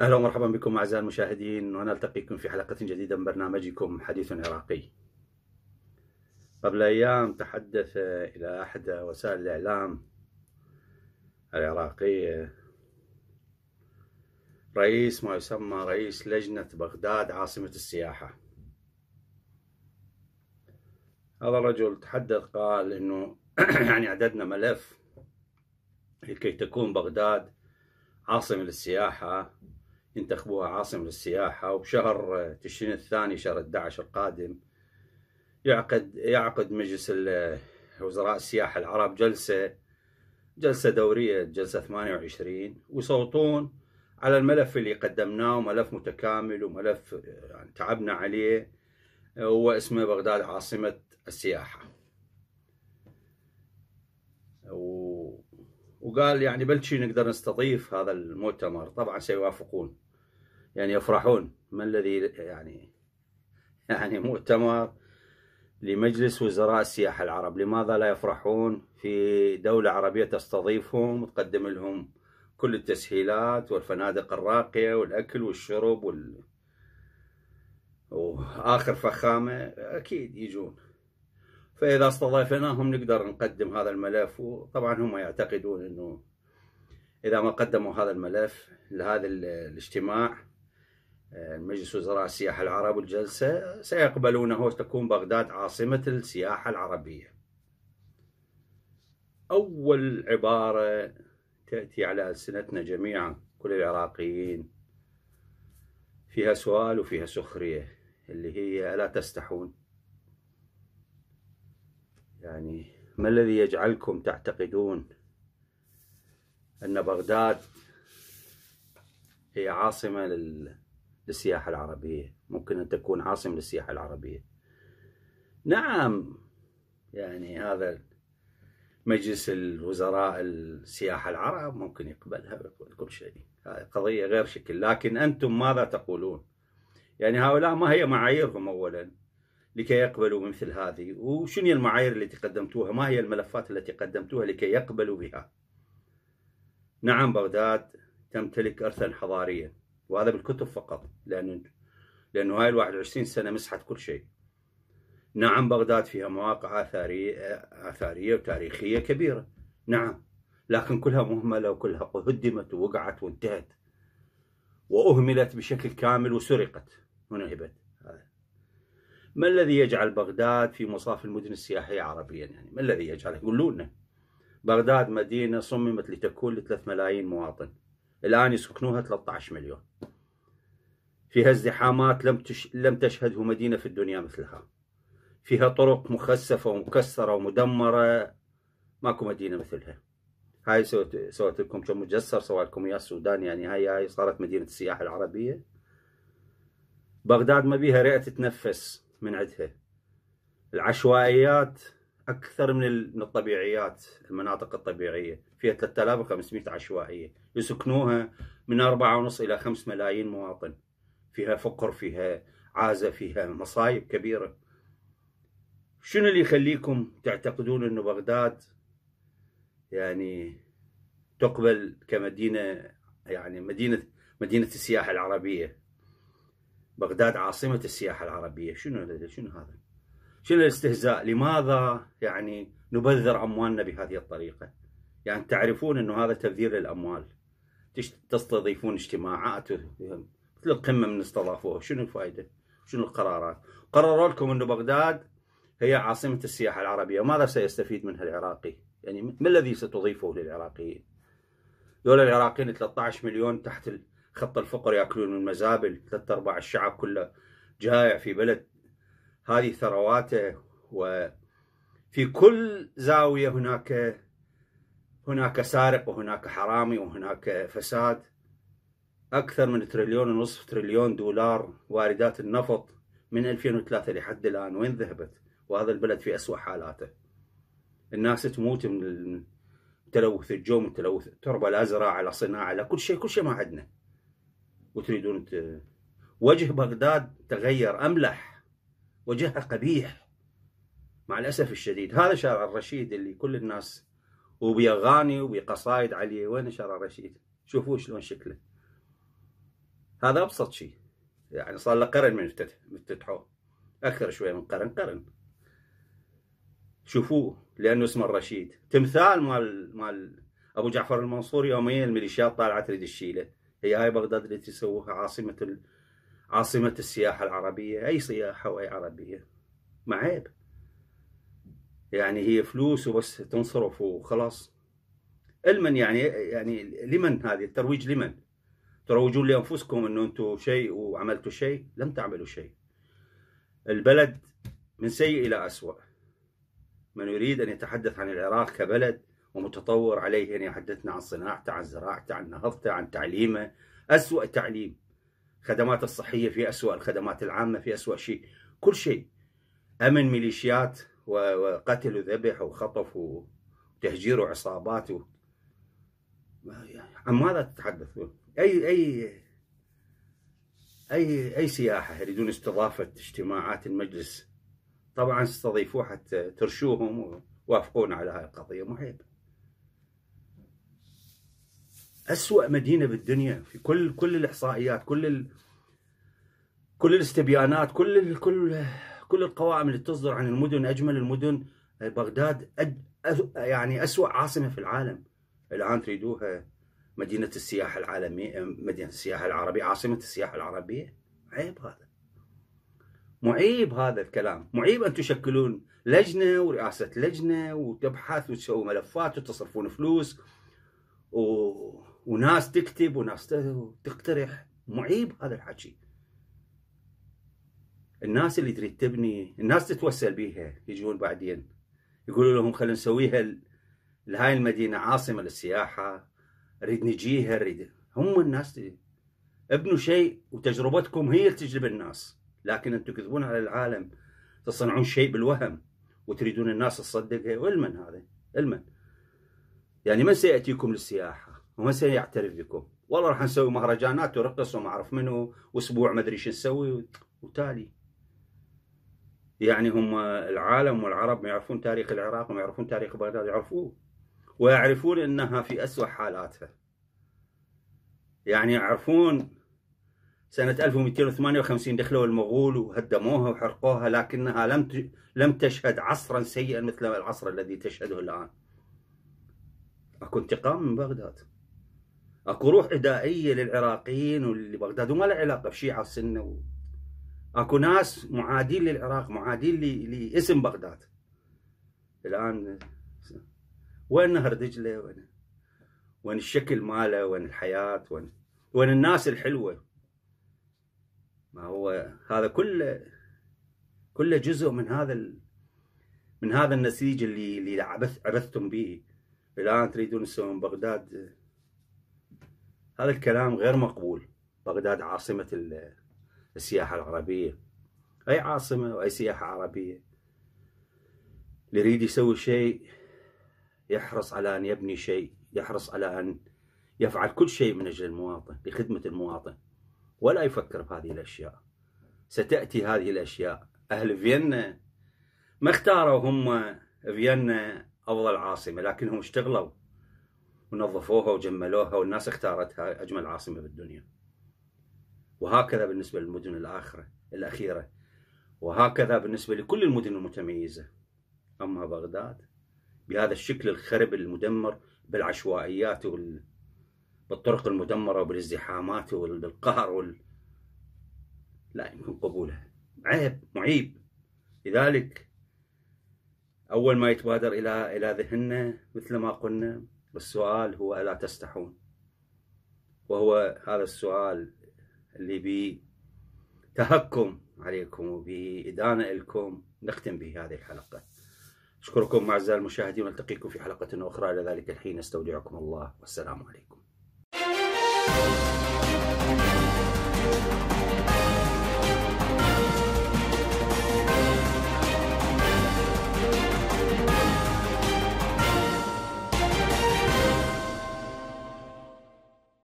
اهلا ومرحبا بكم اعزائي المشاهدين ونلتقيكم في حلقه جديده من برنامجكم حديث عراقي. قبل ايام تحدث الى احد وسائل الاعلام العراقيه رئيس ما يسمى رئيس لجنه بغداد عاصمه السياحه. هذا الرجل تحدث قال انه يعني اعددنا ملف لكي تكون بغداد عاصمه للسياحه ينتخبوها عاصمة للسياحة وشهر تشرين الثاني شهر 11 القادم يعقد يعقد مجلس وزراء السياحة العرب جلسة جلسة دورية جلسة 28 ويصوتون على الملف اللي قدمناه ملف متكامل وملف يعني تعبنا عليه هو اسمه بغداد عاصمة السياحة و... وقال يعني بلشي نقدر نستضيف هذا المؤتمر طبعا سيوافقون يعني يفرحون ما الذي يعني يعني مؤتمر لمجلس وزراء السياحة العرب لماذا لا يفرحون في دولة عربية تستضيفهم وتقدم لهم كل التسهيلات والفنادق الراقية والأكل والشرب وال... وآخر فخامة أكيد يجون فإذا استضيفناهم نقدر نقدم هذا الملف وطبعا هم يعتقدون أنه إذا ما قدموا هذا الملف لهذا الاجتماع آه، مجلس وزراء السياحة العرب والجلسة سيقبلونه تكون بغداد عاصمة السياحة العربية أول عبارة تأتي على ألسنتنا جميعا كل العراقيين فيها سؤال وفيها سخرية اللي هي ألا تستحون يعني ما الذي يجعلكم تعتقدون أن بغداد هي عاصمة لل للسياحة العربية ممكن أن تكون عاصمة للسياحة العربية نعم يعني هذا مجلس الوزراء السياحة العرب ممكن يقبلها ويقول كل شيء هذه قضية غير شكل لكن أنتم ماذا تقولون يعني هؤلاء ما هي معاييرهم أولا لكي يقبلوا مثل هذه وشنو المعايير التي قدمتوها ما هي الملفات التي قدمتوها لكي يقبلوا بها نعم بغداد تمتلك إرثا حضاريا وهذا بالكتب فقط لأن لأنه هاي الواحد 21 سنة مسحت كل شيء نعم بغداد فيها مواقع آثارية, آثارية وتاريخية كبيرة نعم لكن كلها مهملة وكلها هدمت ووقعت وانتهت وأهملت بشكل كامل وسرقت ونهبت ما الذي يجعل بغداد في مصاف المدن السياحية عربيا يعني ما الذي يجعل يقولون بغداد مدينة صممت لتكون لثلاث ملايين مواطن الآن يسكنوها 13 مليون فيها ازدحامات لم تش... لم تشهده مدينة في الدنيا مثلها فيها طرق مخسفة ومكسرة ومدمرة ماكو مدينة مثلها هاي سوت سوت لكم كم مجسر سوالكم لكم اياه السودان يعني هاي هاي صارت مدينة السياحة العربية بغداد ما بيها رئة تتنفس من عندها العشوائيات أكثر من الطبيعيات المناطق الطبيعية فيها 3500 عشوائية يسكنوها من 4.5 إلى 5 ملايين مواطن فيها فقر فيها عازة فيها مصايب كبيرة شنو اللي يخليكم تعتقدون أن بغداد يعني تقبل كمدينة يعني مدينة مدينة السياحة العربية بغداد عاصمة السياحة العربية شنو شنو هذا؟ شنو الاستهزاء؟ لماذا يعني نبذر أموالنا بهذه الطريقة؟ يعني تعرفون انه هذا تبذير الاموال تستضيفون اجتماعات مثل القمه من استضافوها شنو الفائده؟ شنو القرارات؟ قرروا لكم انه بغداد هي عاصمه السياحه العربيه، ماذا سيستفيد منها العراقي؟ يعني ما الذي ستضيفه للعراقيين؟ دول العراقيين 13 مليون تحت خط الفقر ياكلون من مزابل، ثلاث ارباع الشعب كله جائع في بلد هذه ثرواته وفي كل زاويه هناك هناك سارق وهناك حرامي وهناك فساد أكثر من تريليون ونصف تريليون دولار واردات النفط من 2003 لحد الآن وين ذهبت وهذا البلد في أسوأ حالاته الناس تموت من تلوث الجو من تلوث التربة لا زراعة لا صناعة لا كل شيء كل شيء ما عندنا وتريدون ت... وجه بغداد تغير أملح وجهها قبيح مع الأسف الشديد هذا شارع الرشيد اللي كل الناس وبيغاني وبقصايد عليه وين شرى رشيد شوفوا شلون شكله هذا ابسط شيء يعني صار له قرن من افتتحوه اكثر شويه من قرن قرن شوفوه لانه اسمه الرشيد تمثال مال مال ابو جعفر المنصور يوميا الميليشيات طالعه تريد تشيله هي هاي بغداد اللي تسووها عاصمه ال... عاصمه السياحه العربيه اي سياحه واي عربيه معيب يعني هي فلوس وبس تنصرف وخلاص لمن يعني يعني لمن هذه الترويج لمن تروجون لانفسكم انه انتم شيء وعملتوا شيء لم تعملوا شيء البلد من سيء الى اسوء من يريد ان يتحدث عن العراق كبلد ومتطور عليه ان يحدثنا عن صناعته عن زراعته عن نهضته عن تعليمه اسوء تعليم خدمات الصحيه في اسوء الخدمات العامه في اسوء شيء كل شيء امن ميليشيات وقتل وذبح وخطف وتهجير وعصابات و... عن ماذا تتحدثون؟ اي اي اي اي سياحه يريدون استضافه اجتماعات المجلس طبعا استضيفوه حتى ترشوهم ووافقونا على هاي القضيه معيب أسوأ مدينة بالدنيا في كل كل الإحصائيات كل ال... كل الاستبيانات كل ال... كل كل القوائم اللي تصدر عن المدن أجمل المدن آه، بغداد أد... يعني أسوأ عاصمة في العالم الآن تريدوها مدينة السياحة العالمية آه، مدينة السياحة العربية عاصمة السياحة العربية عيب هذا معيب هذا الكلام معيب أن تشكلون لجنة ورئاسة لجنة وتبحث وتسوي ملفات وتصرفون فلوس و... وناس تكتب وناس تقترح معيب هذا الحكي الناس اللي تريد تبني الناس تتوسل بيها يجون بعدين يقولوا لهم خلينا نسويها لهاي المدينة عاصمة للسياحة نريد نجيها نريد هم الناس دي. ابنوا شيء وتجربتكم هي اللي تجلب الناس لكن انتم تكذبون على العالم تصنعون شيء بالوهم وتريدون الناس تصدقها والمن هذا المن يعني من سياتيكم للسياحه ومن سيعترف بكم والله راح نسوي مهرجانات ورقص وما اعرف منو واسبوع ما ادري شو نسوي وتالي يعني هم العالم والعرب ما يعرفون تاريخ العراق وما يعرفون تاريخ بغداد يعرفوه ويعرفون انها في اسوء حالاتها يعني يعرفون سنة 1258 دخلوا المغول وهدموها وحرقوها لكنها لم لم تشهد عصرا سيئا مثل العصر الذي تشهده الآن. اكو انتقام من بغداد. اكو روح عدائية للعراقيين بغداد وما لها علاقة بشيعة وسنة و... اكو ناس معادين للعراق معادين لاسم بغداد الان وين نهر دجله وين وين الشكل ماله وين الحياه وين وين الناس الحلوه ما هو هذا كله كله جزء من هذا ال... من هذا النسيج اللي اللي عبث عبثتم به الان تريدون تسوون بغداد هذا الكلام غير مقبول بغداد عاصمه ال... السياحة العربية أي عاصمة وأي سياحة عربية اللي يريد يسوي شيء يحرص على أن يبني شيء يحرص على أن يفعل كل شيء من أجل المواطن لخدمة المواطن ولا يفكر بهذه الأشياء ستأتي هذه الأشياء أهل فيينا ما اختاروا هم فيينا أفضل عاصمة لكنهم اشتغلوا ونظفوها وجملوها والناس اختارتها أجمل عاصمة بالدنيا وهكذا بالنسبة للمدن الآخرة الأخيرة وهكذا بالنسبة لكل المدن المتميزة أما بغداد بهذا الشكل الخرب المدمر بالعشوائيات وال... بالطرق المدمرة وبالازدحامات والقهر وال... لا يمكن قبولها عيب معيب لذلك أول ما يتبادر إلى إلى ذهننا مثل ما قلنا السؤال هو ألا تستحون وهو هذا السؤال اللي بتهكم عليكم وبإدانة لكم نختم به هذه الحلقة أشكركم أعزائي المشاهدين ونلتقيكم في حلقة أخرى إلى ذلك الحين استودعكم الله والسلام عليكم